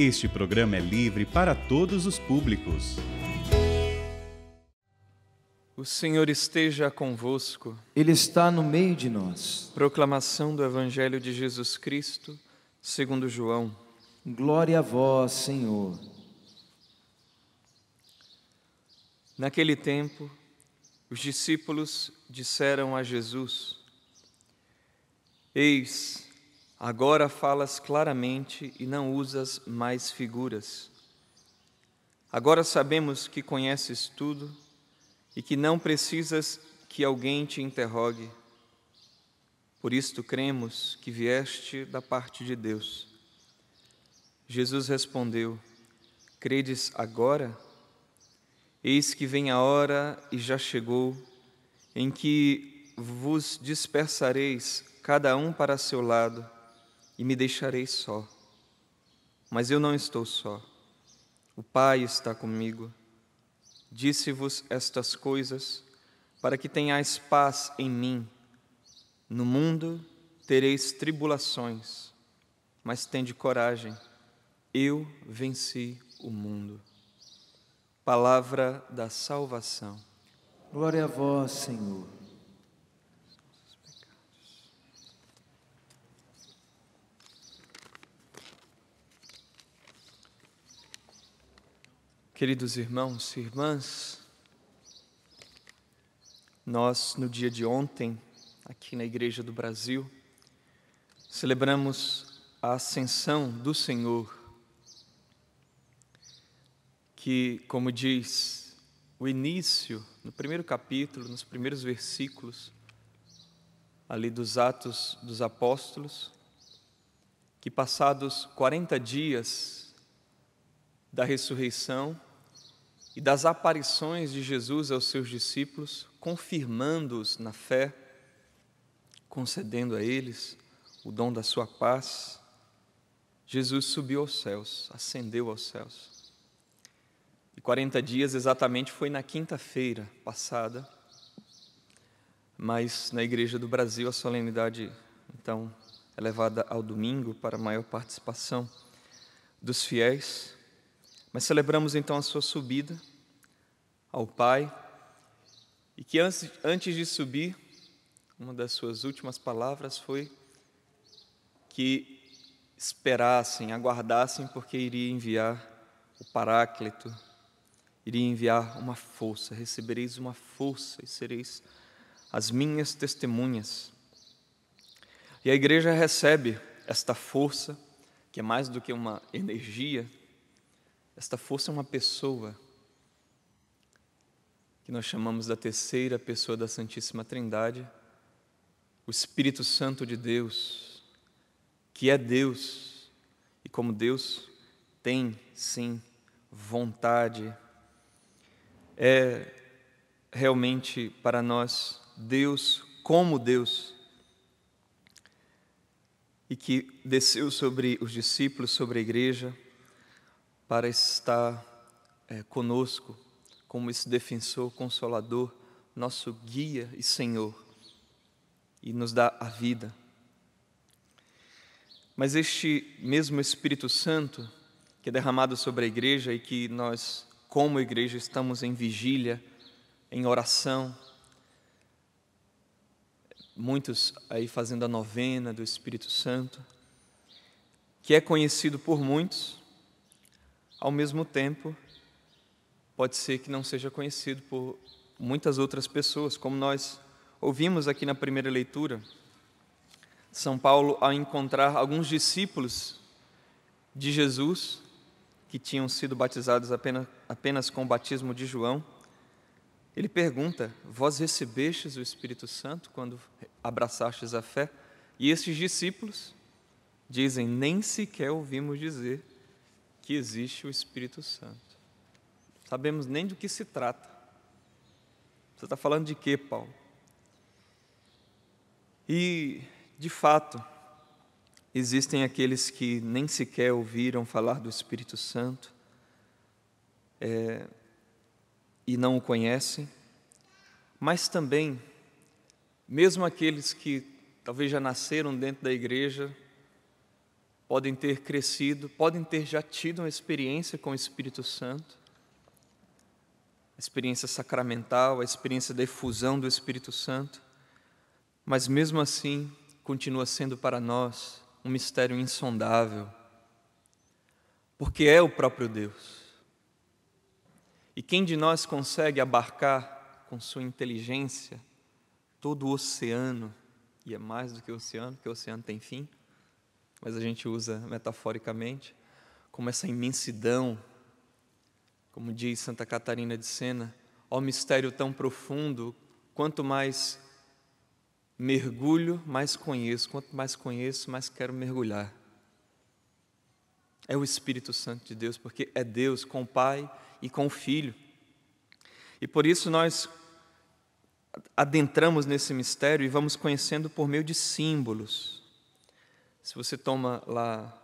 Este programa é livre para todos os públicos. O Senhor esteja convosco. Ele está no meio de nós. Proclamação do Evangelho de Jesus Cristo, segundo João. Glória a vós, Senhor. Naquele tempo, os discípulos disseram a Jesus: Eis Agora falas claramente e não usas mais figuras. Agora sabemos que conheces tudo e que não precisas que alguém te interrogue. Por isto cremos que vieste da parte de Deus. Jesus respondeu: Credes agora? Eis que vem a hora e já chegou, em que vos dispersareis, cada um para seu lado e me deixarei só. Mas eu não estou só. O Pai está comigo. Disse-vos estas coisas para que tenhais paz em mim. No mundo tereis tribulações, mas tende coragem. Eu venci o mundo. Palavra da salvação. Glória a vós, Senhor. Queridos irmãos e irmãs, nós, no dia de ontem, aqui na Igreja do Brasil, celebramos a ascensão do Senhor, que, como diz o início, no primeiro capítulo, nos primeiros versículos, ali dos Atos dos Apóstolos, que passados 40 dias da ressurreição, e das aparições de Jesus aos seus discípulos, confirmando-os na fé, concedendo a eles o dom da sua paz, Jesus subiu aos céus, ascendeu aos céus. E 40 dias exatamente foi na quinta-feira passada, mas na Igreja do Brasil a solenidade, então, é levada ao domingo para maior participação dos fiéis. Mas celebramos então a sua subida ao Pai e que antes, antes de subir, uma das suas últimas palavras foi que esperassem, aguardassem, porque iria enviar o Paráclito, iria enviar uma força, recebereis uma força e sereis as minhas testemunhas. E a igreja recebe esta força, que é mais do que uma energia, esta força é uma pessoa que nós chamamos da terceira pessoa da Santíssima Trindade, o Espírito Santo de Deus, que é Deus, e como Deus tem sim vontade. É realmente para nós Deus como Deus. E que desceu sobre os discípulos, sobre a igreja, para estar é, conosco como esse defensor, consolador, nosso guia e Senhor, e nos dá a vida. Mas este mesmo Espírito Santo, que é derramado sobre a igreja e que nós, como igreja, estamos em vigília, em oração, muitos aí fazendo a novena do Espírito Santo, que é conhecido por muitos, ao mesmo tempo, pode ser que não seja conhecido por muitas outras pessoas, como nós ouvimos aqui na primeira leitura. São Paulo, ao encontrar alguns discípulos de Jesus, que tinham sido batizados apenas, apenas com o batismo de João, ele pergunta: Vós recebestes o Espírito Santo quando abraçastes a fé? E esses discípulos dizem: Nem sequer ouvimos dizer que existe o Espírito Santo. Sabemos nem do que se trata. Você está falando de quê, Paulo? E, de fato, existem aqueles que nem sequer ouviram falar do Espírito Santo é, e não o conhecem, mas também, mesmo aqueles que talvez já nasceram dentro da igreja, podem ter crescido, podem ter já tido uma experiência com o Espírito Santo, a experiência sacramental, a experiência da efusão do Espírito Santo, mas mesmo assim continua sendo para nós um mistério insondável, porque é o próprio Deus. E quem de nós consegue abarcar com sua inteligência todo o oceano, e é mais do que o oceano, porque o oceano tem fim, mas a gente usa metaforicamente, como essa imensidão, como diz Santa Catarina de Sena, ó mistério tão profundo, quanto mais mergulho, mais conheço, quanto mais conheço, mais quero mergulhar. É o Espírito Santo de Deus, porque é Deus com o Pai e com o Filho. E por isso nós adentramos nesse mistério e vamos conhecendo por meio de símbolos. Se você toma lá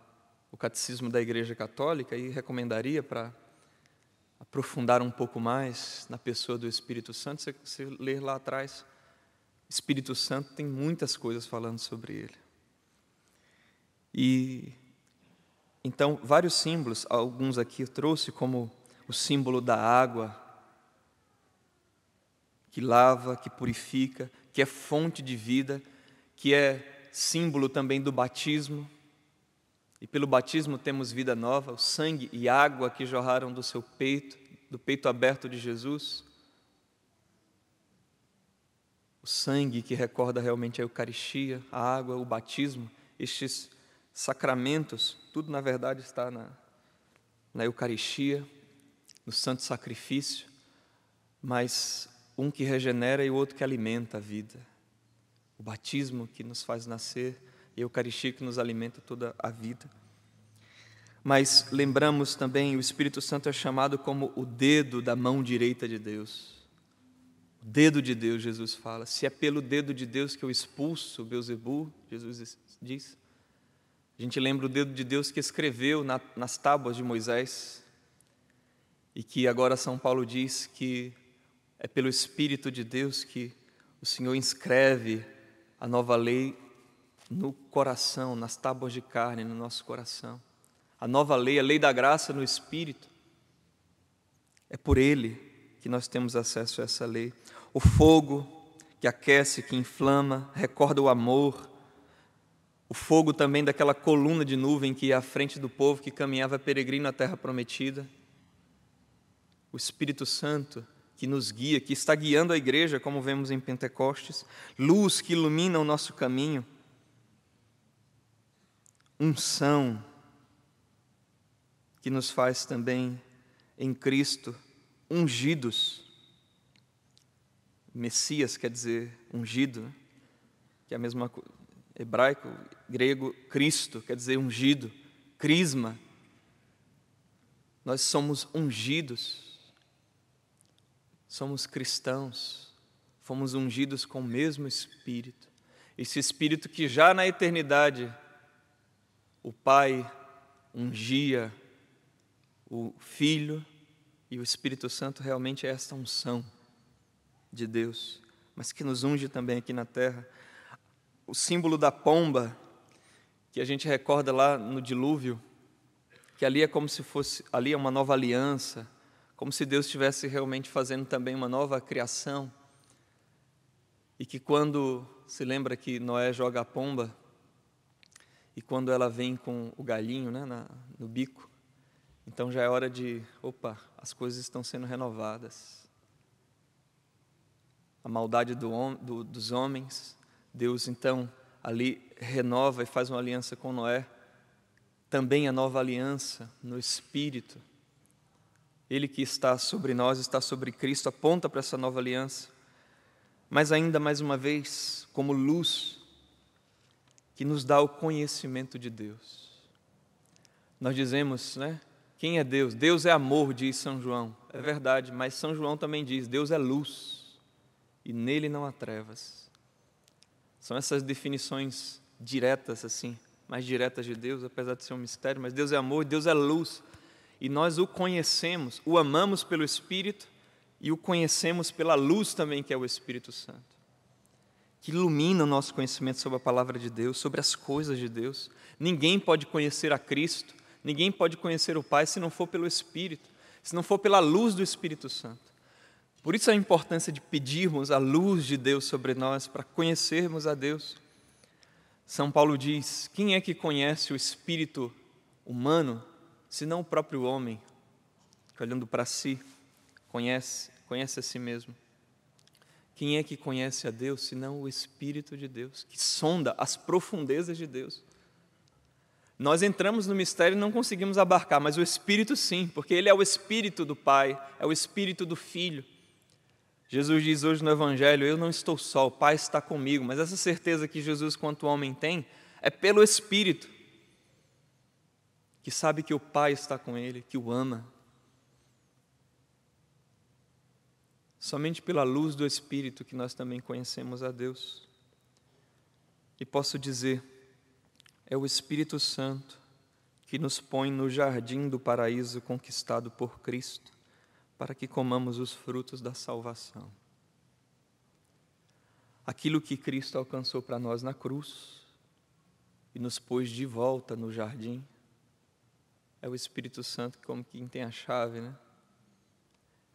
o catecismo da Igreja Católica, e recomendaria para aprofundar um pouco mais na pessoa do Espírito Santo, você, você ler lá atrás, Espírito Santo tem muitas coisas falando sobre ele. E então, vários símbolos, alguns aqui eu trouxe, como o símbolo da água, que lava, que purifica, que é fonte de vida, que é símbolo também do batismo. E pelo batismo temos vida nova, o sangue e água que jorraram do seu peito, do peito aberto de Jesus. O sangue que recorda realmente a Eucaristia, a água, o batismo, estes sacramentos, tudo na verdade está na, na Eucaristia, no Santo Sacrifício, mas um que regenera e o outro que alimenta a vida o batismo que nos faz nascer e a Eucaristia que nos alimenta toda a vida. Mas lembramos também, o Espírito Santo é chamado como o dedo da mão direita de Deus. O dedo de Deus, Jesus fala. Se é pelo dedo de Deus que eu expulso Beuzebu, Jesus diz. A gente lembra o dedo de Deus que escreveu na, nas tábuas de Moisés e que agora São Paulo diz que é pelo Espírito de Deus que o Senhor inscreve a nova lei no coração, nas tábuas de carne, no nosso coração. A nova lei, a lei da graça no espírito. É por ele que nós temos acesso a essa lei. O fogo que aquece, que inflama, recorda o amor. O fogo também daquela coluna de nuvem que ia à frente do povo que caminhava peregrino à terra prometida. O Espírito Santo que nos guia, que está guiando a igreja, como vemos em Pentecostes, luz que ilumina o nosso caminho, unção que nos faz também em Cristo ungidos. Messias quer dizer ungido, que é a mesma coisa. Hebraico, grego, Cristo quer dizer ungido, crisma. Nós somos ungidos somos cristãos, fomos ungidos com o mesmo Espírito, esse Espírito que já na eternidade o Pai ungia o Filho e o Espírito Santo realmente é esta unção de Deus, mas que nos unge também aqui na terra. O símbolo da pomba, que a gente recorda lá no dilúvio, que ali é como se fosse, ali é uma nova aliança, como se Deus estivesse realmente fazendo também uma nova criação. E que quando se lembra que Noé joga a pomba, e quando ela vem com o galinho né, na, no bico, então já é hora de, opa, as coisas estão sendo renovadas. A maldade do, do, dos homens, Deus então ali renova e faz uma aliança com Noé, também a nova aliança no espírito ele que está sobre nós, está sobre Cristo, aponta para essa nova aliança. Mas ainda mais uma vez, como luz que nos dá o conhecimento de Deus. Nós dizemos, né? Quem é Deus? Deus é amor, diz São João. É verdade, mas São João também diz: Deus é luz e nele não há trevas. São essas definições diretas, assim, mais diretas de Deus, apesar de ser um mistério, mas Deus é amor, Deus é luz e nós o conhecemos, o amamos pelo Espírito e o conhecemos pela luz também, que é o Espírito Santo, que ilumina o nosso conhecimento sobre a palavra de Deus, sobre as coisas de Deus. Ninguém pode conhecer a Cristo, ninguém pode conhecer o Pai se não for pelo Espírito, se não for pela luz do Espírito Santo. Por isso a importância de pedirmos a luz de Deus sobre nós, para conhecermos a Deus. São Paulo diz: quem é que conhece o espírito humano senão o próprio homem, que olhando para si, conhece, conhece a si mesmo. Quem é que conhece a Deus senão o Espírito de Deus, que sonda as profundezas de Deus? Nós entramos no mistério e não conseguimos abarcar, mas o Espírito sim, porque Ele é o Espírito do Pai, é o Espírito do Filho. Jesus diz hoje no Evangelho: Eu não estou só, o Pai está comigo, mas essa certeza que Jesus, quanto homem, tem, é pelo Espírito que sabe que o Pai está com ele, que o ama. Somente pela luz do Espírito que nós também conhecemos a Deus. E posso dizer, é o Espírito Santo que nos põe no jardim do paraíso conquistado por Cristo, para que comamos os frutos da salvação. Aquilo que Cristo alcançou para nós na cruz e nos pôs de volta no jardim, é o Espírito Santo como quem tem a chave, né?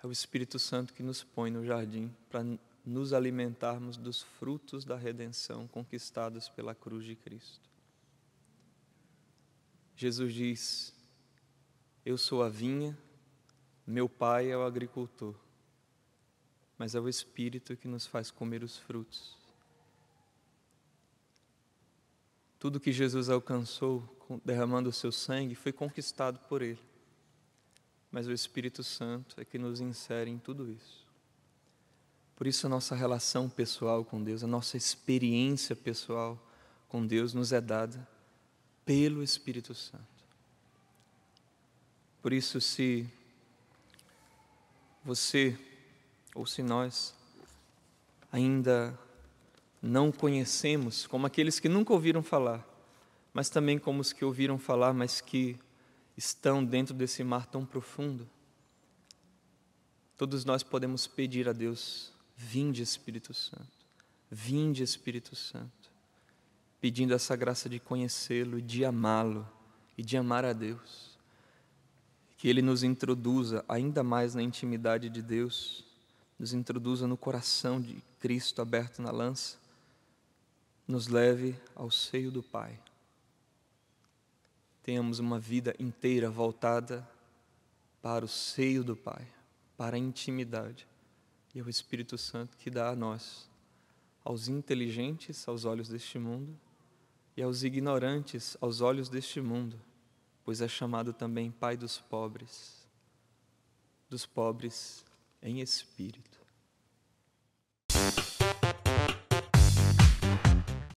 É o Espírito Santo que nos põe no jardim para nos alimentarmos dos frutos da redenção conquistados pela cruz de Cristo. Jesus diz: Eu sou a vinha, meu pai é o agricultor, mas é o Espírito que nos faz comer os frutos. Tudo que Jesus alcançou derramando o seu sangue, foi conquistado por ele. Mas o Espírito Santo é que nos insere em tudo isso. Por isso, a nossa relação pessoal com Deus, a nossa experiência pessoal com Deus nos é dada pelo Espírito Santo. Por isso, se você ou se nós ainda não conhecemos, como aqueles que nunca ouviram falar, mas também como os que ouviram falar, mas que estão dentro desse mar tão profundo. Todos nós podemos pedir a Deus: vinde, Espírito Santo, vinde, Espírito Santo, pedindo essa graça de conhecê-lo, de amá-lo e de amar a Deus. Que Ele nos introduza ainda mais na intimidade de Deus, nos introduza no coração de Cristo aberto na lança, nos leve ao seio do Pai tenhamos uma vida inteira voltada para o seio do Pai, para a intimidade. E é o Espírito Santo que dá a nós, aos inteligentes aos olhos deste mundo e aos ignorantes aos olhos deste mundo, pois é chamado também Pai dos pobres, dos pobres em espírito.